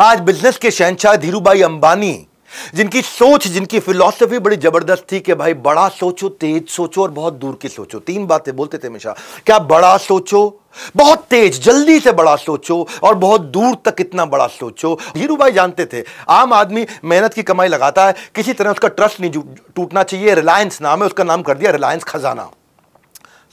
आज बिजनेस के शहनशाह धीरू भाई अंबानी जिनकी सोच जिनकी फिलॉसफी बड़ी जबरदस्त थी कि भाई बड़ा सोचो तेज सोचो और बहुत दूर की सोचो तीन बातें बोलते थे हमेशा क्या बड़ा सोचो बहुत तेज जल्दी से बड़ा सोचो और बहुत दूर तक इतना बड़ा सोचो धीरू भाई जानते थे आम आदमी मेहनत की कमाई लगाता है किसी तरह उसका ट्रस्ट नहीं टूटना चाहिए रिलायंस नाम है उसका नाम कर दिया रिलायंस खजाना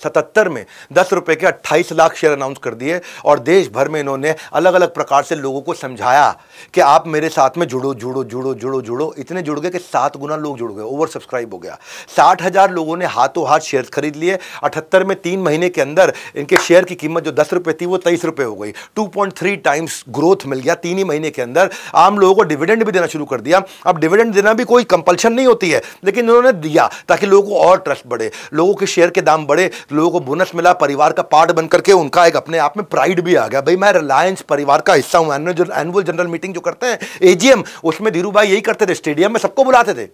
सतहत्तर में दस रुपये के अट्ठाईस लाख शेयर अनाउंस कर दिए और देश भर में इन्होंने अलग अलग प्रकार से लोगों को समझाया कि आप मेरे साथ में जुड़ो जुड़ो जुड़ो जुड़ो जुड़ो इतने जुड़ गए कि सात गुना लोग जुड़ गए ओवर सब्सक्राइब हो गया साठ हज़ार लोगों ने हाथों हाथ शेयर खरीद लिए अठहत्तर में तीन महीने के अंदर इनके शेयर की कीमत जो दस रुपये थी वो तेईस रुपये हो गई two point three times growth मिल गया तीन ही महीने के अंदर आम लोगों को डिविडेंड भी देना शुरू कर दिया अब डिविडेंड देना भी कोई कंपल्शन नहीं होती है लेकिन उन्होंने दिया ताकि लोगों को और ट्रस्ट बढ़े लोगों के शेयर के दाम बढ़े लोगों को बोनस मिला परिवार का पार्ट बन करके उनका एक अपने आप में प्राइड भी आ गया भाई मैं रिलायंस परिवार का हिस्सा हूँ एनुअल जनरल मीटिंग जो करते हैं एजीएम उसमें धीरू भाई यही करते थे स्टेडियम में सबको बुलाते थे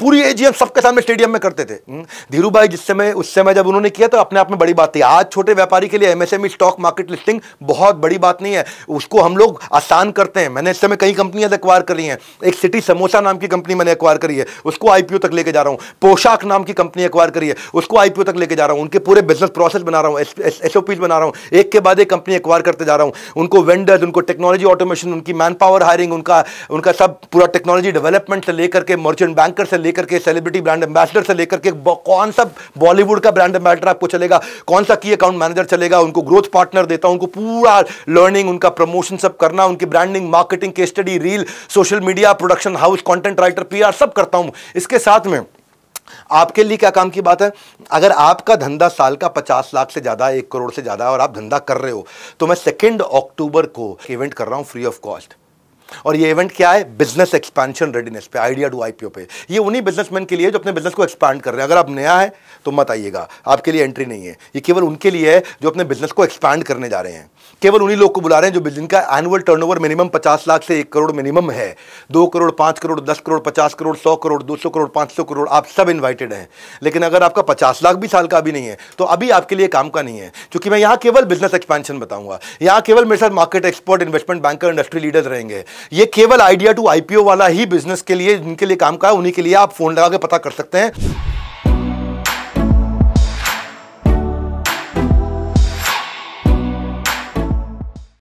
पूरी एजीएम सबके सामने स्टेडियम में करते थे हम्म? धीरू भाई जिस समय उस समय जब उन्होंने किया तो अपने आप में बड़ी बात थी आज छोटे व्यापारी के लिए एमएसएमई स्टॉक मार्केट लिस्टिंग बहुत बड़ी बात नहीं है उसको हम लोग आसान करते हैं मैंने इस समय कई कंपनियां एक्वायर करी हैं एक सिटी समोसा नाम की कंपनी मैंने एक्वायर करी है उसको आईपीओ तक लेके जा रहा हूँ पोशाक नाम की कंपनी एक्वायर करी है उसको आईपीओ तक लेके जा रहा हूँ उनके पूरे बिजनेस प्रोसेस बना रहा हूँ एसओपीज बना रहा हूँ एक के बाद एक कंपनी एक्वायर करते जा रहा हूँ उनको वेंडर्स उनको टेक्नोलॉजी ऑटोमेशन उनकी मैन पावर हायरिंग उनका उनका सब पूरा टेक्नोलॉजी डेवलपमेंट से लेकर के मर्चेंट बैंकर से लेकर लेकर के सेलिब्रिटी ब्रांड एम्बेसडर से लेकर के कौन सा बॉलीवुड का ब्रांड एम्बेसडर आपको चलेगा कौन सा की अकाउंट मैनेजर चलेगा उनको ग्रोथ पार्टनर देता हूं उनको पूरा लर्निंग उनका प्रमोशन सब करना उनकी branding marketing case study reel social media production house content writer P सब करता हूं इसके साथ में आपके लिए क्या काम की बात है अगर आपका धंधा साल का पचास लाख से ज़्यादा एक करोड़ से ज़्यादा और आप धंधा कर रहे हो तो मैं सेकेंड अक्टूबर को इवेंट कर रहा हूं फ्री ऑफ कॉस्ट और ये इवेंट क्या है बिजनेस एक्सपेंशन रेडीनेस पे आइडिया टू आईपीओ पे ये उन्हीं बिजनेसमैन के लिए जो अपने बिजनेस को एक्सपांड कर रहे हैं अगर आप नया है तो मत आइएगा आपके लिए एंट्री नहीं है ये केवल उनके लिए है जो अपने बिजनेस को एक्सपांड करने जा रहे हैं केवल उन्हीं लोग को बुला रहे हैं जो जिनका एनुअल टर्न मिनिमम पचास लाख से एक करोड़ मिनिमम है दो करोड़ पाँच करोड़ दस करोड़ पचास करोड़ सौ करोड़ दो सौ करोड़ पाँच सौ करोड़ आप सब इन्वाइटेड हैं लेकिन अगर आपका पचास लाख भी साल का अभी नहीं है तो अभी आपके लिए काम का नहीं है क्योंकि मैं यहाँ केवल बिजनेस एक्सपेंशन बताऊंगा यहाँ केवल मेरे साथ market export investment banker industry leaders रहेंगे ये केवल आइडिया टू आईपीओ वाला ही बिजनेस के लिए जिनके लिए काम का है उन्हीं के लिए आप फोन लगा के पता कर सकते हैं